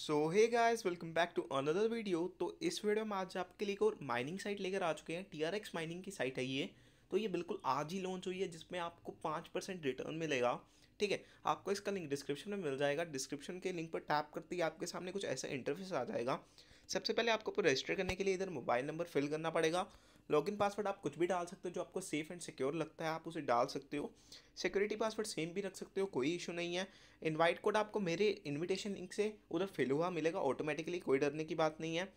so hey guys welcome back to another video तो इस video में आज आपके लिए एक और माइनिंग साइट लेकर आ चुके हैं टीआरएक्स माइनिंग की साइट है ये तो ये बिल्कुल आज ही लॉन्च हुई है जिसमें आपको पाँच परसेंट रिटर्न मिलेगा ठीक है आपको इसका लिंक डिस्क्रिप्शन में मिल जाएगा डिस्क्रिप्शन के लिंक पर टैप करते ही आपके सामने कुछ ऐसा इंटरफेस आ जाएगा सबसे पहले आपको रजिस्टर करने के लिए इधर मोबाइल नंबर फिल करना पड़ेगा लॉगिन पासवर्ड आप कुछ भी डाल सकते हो जो आपको सेफ़ एंड सिक्योर लगता है आप उसे डाल सकते हो सिक्योरिटी पासवर्ड सेम भी रख सकते हो कोई इशू नहीं है इनवाइट कोड आपको मेरे इनविटेशन लिंक से उधर फिल हुआ मिलेगा ऑटोमेटिकली कोई डरने की बात नहीं है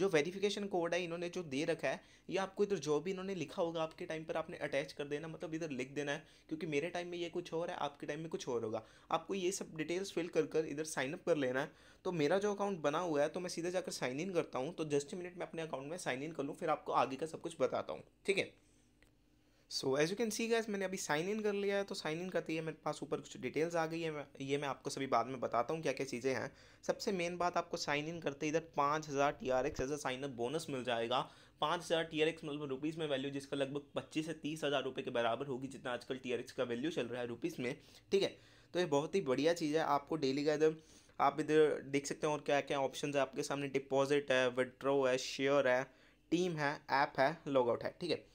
जो वेरिफिकेशन कोड है इन्होंने जो दे रखा है या आपको इधर जो भी इन्होंने लिखा होगा आपके टाइम पर आपने अटैच कर देना मतलब इधर लिख देना है क्योंकि मेरे टाइम में ये कुछ और है आपके टाइम में कुछ और होगा आपको ये सब डिटेल्स फिल कर कर इधर साइनअप कर लेना है तो मेरा जो अकाउंट बना हुआ है तो मैं सीधे जाकर साइन इन करता हूँ तो जस्ट मिनट में अपने अकाउंट में साइन इन कर लूँ फिर आपको आगे का सब कुछ बताता हूँ ठीक है so as you can see guys मैंने अभी साइन इन कर लिया है तो साइन इन करते ही मेरे पास ऊपर कुछ डिटेल्स आ गई है ये मैं आपको सभी बाद में बताता हूँ क्या क्या चीज़ें हैं सबसे मेन बात आपको साइन इन करते इधर पाँच हज़ार T R X as a sign bonus मिल जाएगा पाँच हज़ार टी आर एक्स मतलब रुपीज़ में वैल्यू जिसका लगभग पच्चीस से तीस हज़ार रुपये के बराबर होगी जितना आजकल टी आर एक्स का वैल्यू चल रहा है रुपीज़ में ठीक है तो ये बहुत ही बढ़िया चीज़ है आपको डेली का इधर आप इधर देख सकते हैं और क्या क्या ऑप्शन है आपके सामने डिपॉजिट है विड्रो है शेयर है टीम है ऐप है लॉगआउट है ठीक है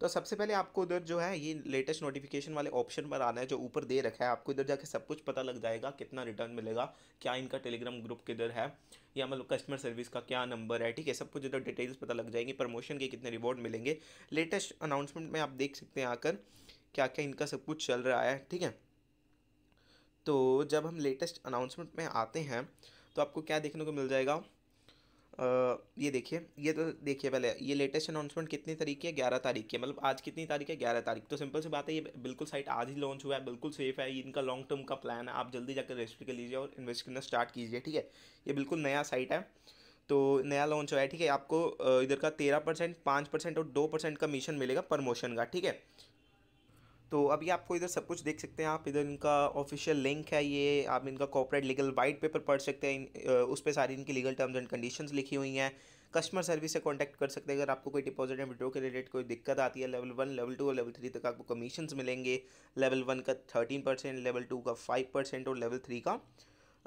तो सबसे पहले आपको उधर जो है ये लेटेस्ट नोटिफिकेशन वाले ऑप्शन पर आना है जो ऊपर दे रखा है आपको इधर जाके सब कुछ पता लग जाएगा कितना रिटर्न मिलेगा क्या इनका टेलीग्राम ग्रुप किधर है या मतलब कस्टमर सर्विस का क्या नंबर है ठीक है सब कुछ इधर डिटेल्स पता लग जाएंगे प्रमोशन के कितने रिवॉर्ड मिलेंगे लेटेस्ट अनाउंसमेंट में आप देख सकते हैं आकर क्या क्या इनका सब कुछ चल रहा है ठीक है तो जब हम लेटेस्ट अनाउंसमेंट में आते हैं तो आपको क्या देखने को मिल जाएगा ये देखिए ये तो देखिए पहले ये लेटेस्ट अनाउंसमेंट कितनी तारीख की है ग्यारह तारीख की मतलब आज कितनी तारीख है ग्यारह तारीख तो सिंपल सी बात है ये बिल्कुल साइट आज ही लॉन्च हुआ है बिल्कुल सेफ है इनका लॉन्ग टर्म का प्लान है आप जल्दी जाकर रजिस्टर कर लीजिए और इन्वेस्ट करना स्टार्ट कीजिए ठीक है ये बिल्कुल नया साइट है तो नया लॉन्च हुआ है ठीक है आपको इधर का तेरह परसेंट पाँच परसेंट और दो परसेंट कमीशन मिलेगा प्रमोशन का ठीक है तो अभी आपको इधर सब कुछ देख सकते हैं आप इधर इनका ऑफिशियल लिंक है ये आप इनका कॉपरेट लीगल वाइट पेपर पढ़ सकते हैं उस पर सारी इनकी लीगल टर्म्स एंड कंडीशन लिखी हुई हैं कस्टमर सर्विस से कॉन्टैक्ट कर सकते हैं अगर आपको कोई डिपॉजिट या विड्रो के रिलेटेड कोई दिक्कत आती है लेवल वन लेवल टू और लेवल थ्री तक आपको कमीशन मिलेंगे लेवल वन का थर्टीन परसेंट लेवल टू का फाइव परसेंट और लेवल थ्री का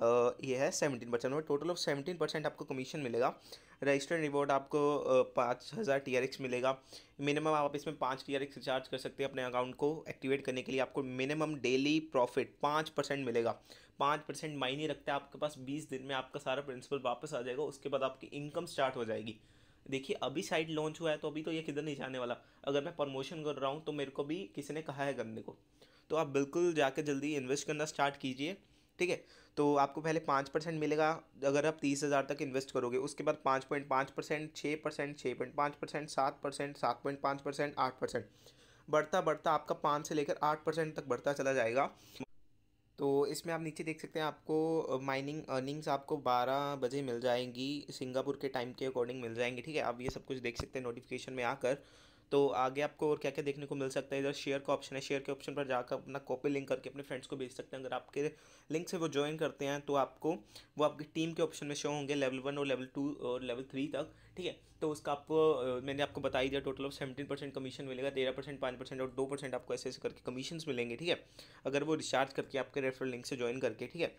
ये है सेवनटीन परसेंट और टोटल ऑफ सेवनटीन परसेंट आपको कमीशन मिलेगा रजिस्टर्ड रिवॉर्ड आपको पाँच हज़ार टी आर एक्स मिलेगा मिनिमम आप इसमें पाँच टी आर एक्स रिचार्ज कर सकते हैं अपने अकाउंट को एक्टिवेट करने के लिए आपको मिनिमम डेली प्रॉफिट पाँच परसेंट मिलेगा पाँच परसेंट मायने रखते हैं आपके पास बीस दिन में आपका सारा प्रिंसिपल वापस आ जाएगा उसके बाद आपकी इनकम स्टार्ट हो जाएगी देखिए अभी साइट लॉन्च हुआ है तो अभी तो ये किधर नहीं जाने वाला अगर मैं प्रमोशन कर रहा हूँ तो मेरे को भी किसी ने कहा है करने को तो आप बिल्कुल जाके जल्दी इन्वेस्ट करना स्टार्ट कीजिए ठीक है तो आपको पहले पाँच परसेंट मिलेगा अगर आप तीस हज़ार तक इन्वेस्ट करोगे उसके बाद पाँच पॉइंट पाँच परसेंट छः परसेंट छः पॉइंट पाँच परसेंट सात परसेंट सात पॉइंट पाँच परसेंट आठ परसेंट बढ़ता बढ़ता आपका पाँच से लेकर आठ परसेंट तक बढ़ता चला जाएगा तो इसमें आप नीचे देख सकते हैं आपको माइनिंग अर्निंग्स आपको 12 बजे मिल जाएंगी सिंगापुर के टाइम के अकॉर्डिंग मिल जाएंगी ठीक है आप ये सब कुछ देख सकते हैं नोटिफिकेशन में आकर तो आगे आपको और क्या क्या देखने को मिल सकता है इधर शेयर का ऑप्शन है शेयर के ऑप्शन पर जाकर अपना कॉपी लिंक करके अपने फ्रेंड्स को भेज सकते हैं अगर आपके लिंक से वो ज्वाइन करते हैं तो आपको वो आपकी टीम के ऑप्शन में शो होंगे लेवल वन और लेवल टू और लेवल थ्री तक ठीक है तो उसका आप मैंने आपको बताई दिया total of seventeen percent commission मिलेगा तेरह परसेंट पाँच परसेंट और दो परसेंट आपको ऐसे ऐसे करके कमीशन मिलेंगे ठीक है अगर वो रिचार्ज करके आपके रेफरल लिंक से ज्वाइन करके ठीक है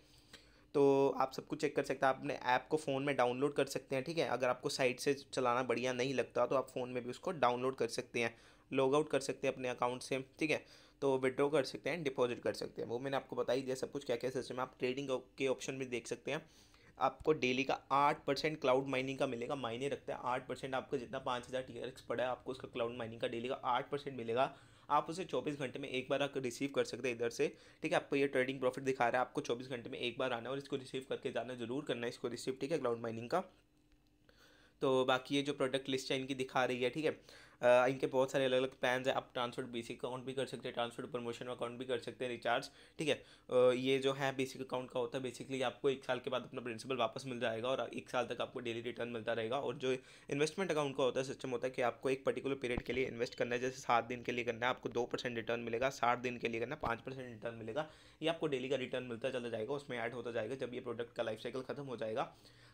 तो आप सब कुछ चेक कर सकते हैं आप अपने ऐप को फ़ोन में डाउनलोड कर सकते हैं ठीक है अगर आपको साइट से चलाना बढ़िया नहीं लगता तो आप फ़ोन में भी उसको डाउनलोड कर सकते हैं लॉग आउट कर सकते हैं अपने अकाउंट से ठीक है तो विड्रॉ कर सकते हैं डिपॉजिट कर सकते हैं वो मैंने आपको बता ही दिया सब कुछ क्या क्या सिस्टम है आप ट्रेडिंग के ऑप्शन में देख सकते हैं आपको डेली का आठ परसेंट क्लाउड माइनिंग का मिलेगा मायने रखता है आठ परसेंट आपको जितना पाँच हज़ार टी पड़ा है आपको उसका क्लाउड माइनिंग का डेली का आठ परसेंट मिलेगा आप उसे चौबीस घंटे में एक बार रिसीव कर सकते हैं इधर से ठीक है आपको ये ट्रेडिंग प्रॉफिट दिखा रहा है आपको चौबीस घंटे में एक बार आना है और इसको रिसीव करके जाना जरूर करना है इसको रिसीव ठीक है ग्राउंड माइनिंग का तो बाकी ये जो प्रोडक्ट लिस्ट है इनकी दिखा रही है ठीक है इनके बहुत सारे अलग अलग प्लान है आप ट्रांसफर बेसिक अकाउंट भी कर सकते हैं ट्रांसफर प्रमोशन अकाउंट भी कर सकते हैं रिचार्ज ठीक है ये जो है बेसिक अकाउंट का होता है बेसिकली आपको एक साल के बाद अपना प्रिंसिपल वापस मिल जाएगा और एक साल तक आपको डेली रिटर्न मिलता रहेगा और जो इन्वेस्टमेंट अकाउंट का होता है सिस्टम होता है कि आपको एक पर्टिकुलर पीरियड के लिए इन्वेस्ट करना है जैसे सात दिन के लिए करना है आपको दो परसेंट रिटर्न मिलेगा साठ दिन के लिए करना है पाँच परसेंट रिटर्न मिलेगा ये आपको डेली का रिटर्न मिलता चला जाएगा उसमें ऐड होता जाएगा जब ये प्रोडक्ट का लाइफ साइकिल खत्म हो जाएगा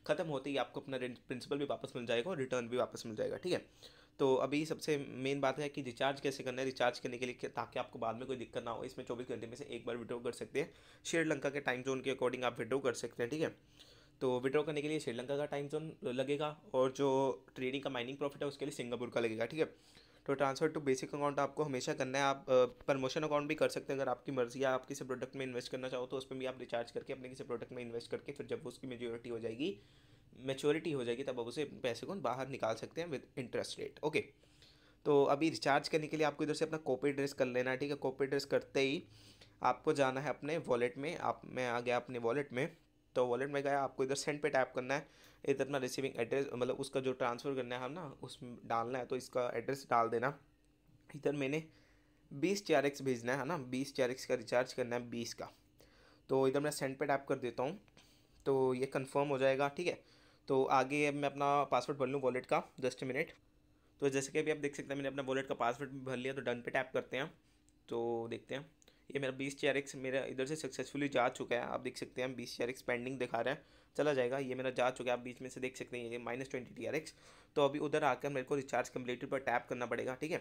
खत्म होते ही आपको अपना प्रिंसिपल भी वापस मिल जाएगा और रिटर्न भी वापस मिल जाएगा ठीक है तो अभी सबसे मेन बात है कि रिचार्ज कैसे करना है रिचार्ज करने के लिए ताकि आपको बाद में कोई दिक्कत ना हो इसमें चौबीस घंटे में से एक बार विड्रॉ कर सकते हैं श्रीलंका के टाइम जोन के अकॉर्डिंग आप विड्रॉ कर सकते हैं ठीक है तो विड्रॉ करने के लिए श्रीलंका का टाइम जोन लगेगा और जो ट्रेडिंग का माइनिंग प्रॉफिट है उसके लिए सिंगापुर का लगेगा ठीक है तो ट्रांसफ़र टू बेसिक अकाउंट आपको हमेशा करना है आप प्रमोशन अकाउंट भी कर सकते हैं अगर आपकी मर्ज़ी है आप किसी प्रोडक्ट में इन्वेस्ट करना चाहो तो उसमें भी आप रिचार्ज करके अपने किसी प्रोडक्ट में इन्वेस्ट करके फिर जब उसकी मेजोरिटी हो जाएगी मेचोरिटी हो जाएगी तब आप उसे पैसे को बाहर निकाल सकते हैं विद इंटरेस्ट रेट ओके तो अभी रिचार्ज करने के लिए आपको इधर से अपना कॉपी एड्रेस कर लेना है ठीक है कॉपी एड्रेस करते ही आपको जाना है अपने वॉलेट में आप मैं आ गया अपने वॉलेट में तो वॉलेट में गया आपको इधर सेंड पे टैप करना है इधर अपना रिसीविंग एड्रेस मतलब उसका जो ट्रांसफ़र करना है हम ना उस डालना है तो इसका एड्रेस डाल देना इधर मैंने बीस चार भेजना है ना बीस चार का रिचार्ज करना है बीस का तो इधर मैं सेंड पे टैप कर देता हूँ तो ये कन्फर्म हो जाएगा ठीक है तो आगे मैं अपना पासवर्ड भर लूँ वॉलेट का जस्ट मिनट तो जैसे कि अभी आप देख सकते हैं मैंने अपना वॉलेट का पासवर्ड भर लिया तो डन पे टैप करते हैं तो देखते हैं ये मेरा बीस चेयर एक्स मेरा इधर से सक्सेसफुली जा चुका है आप देख सकते हैं हम बीस चेयर एक्स पेंडिंग दिखा रहे हैं चला जाएगा ये मेरा जा चुका है आप बीच में से देख सकते हैं ये minus twenty T R X तो अभी उधर आकर मेरे को रिचार्ज कम्पलेटर पर टैप करना पड़ेगा ठीक है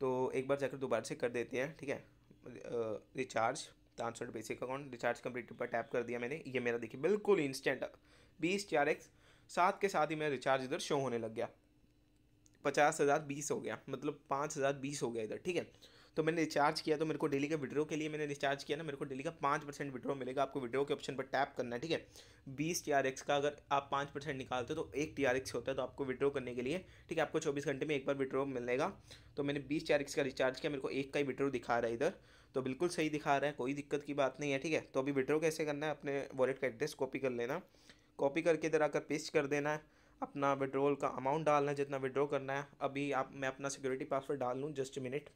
तो एक बार जाकर दोबारा से कर देते हैं ठीक है recharge transfer basic account recharge completed पर टैप कर दिया मैंने ये मेरा देखिए बिल्कुल इंस्टेंट बीस टी आर एक्स साथ के साथ ही मेरा रिचार्ज इधर शो होने लग गया पचास हज़ार बीस हो गया मतलब पाँच हज़ार बीस हो गया इधर ठीक है तो मैंने रिचार्ज किया तो मेरे को डेली का विड्रो के लिए मैंने रिचार्ज किया ना मेरे को डेली का पाँच परसेंट विड्रो मिलेगा आपको विड्रो के ऑप्शन पर टैप करना है ठीक है बीस टी आर एक्स का अगर आप पाँच परसेंट निकालते हो तो एक टी आर एक्स होता है तो आपको विड्रो करने के लिए ठीक है आपको चौबीस घंटे में एक बार विड्रो मिलेगा तो मैंने बीस टी आर एक्स का रिचार्ज किया मेरे को एक का ही विड्रो दिखा रहा है इधर तो बिल्कुल सही दिखा रहा है कोई दिक्कत की बात नहीं है ठीक है तो अभी विड्रो कैसे करना है अपने वॉलेट का एड्रेस कॉपी कर लेना कॉपी करके इधर आकर पेस्ट कर देना है अपना विड्रोल का अमाउंट डालना है जितना विड्रॉ करना है अभी आप मैं अपना सिक्योरिटी पासवर्ड डाल लूँ जस्ट मिनट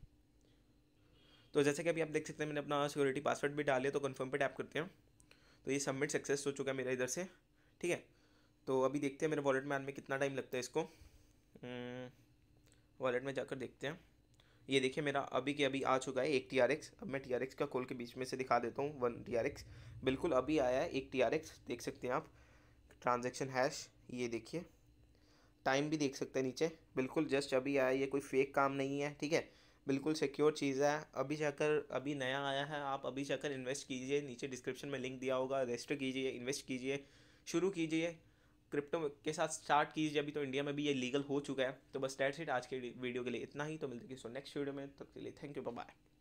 तो जैसे कि अभी आप देख सकते हैं मैंने अपना सिक्योरिटी पासवर्ड भी डाले तो कन्फर्म पे टैप करते हैं तो ये सबमिट सक्सेस हो चुका है मेरा इधर से ठीक है तो अभी देखते हैं मेरे वॉलेट में आने में कितना टाइम लगता है इसको वॉलेट हम्म, में जाकर देखते हैं ये देखिए मेरा अभी के अभी आ चुका है एक टी आर एक्स अब मैं टी आर एक्स का खोल के बीच में से दिखा देता हूँ वन टी आर एक्स बिल्कुल अभी आया है एक टी आर एक्स देख सकते हैं आप ट्रांजेक्शन हैश ये देखिए टाइम भी देख सकते हैं नीचे बिल्कुल जस्ट अभी आया ये कोई फेक काम नहीं है ठीक है बिल्कुल सिक्योर चीज़ है अभी जाकर अभी नया आया है आप अभी जाकर इन्वेस्ट कीजिए नीचे डिस्क्रिप्शन में लिंक दिया होगा रजिस्टर कीजिए इन्वेस्ट कीजिए शुरू कीजिए क्रिप्टो के साथ स्टार्ट कीजिए अभी तो इंडिया में भी ये लीगल हो चुका है तो बस डेट सीट आज के वीडियो के लिए इतना ही तो मिलते हैं सो नेक्स्ट वीडियो में तब तो के लिए थैंक यू बाय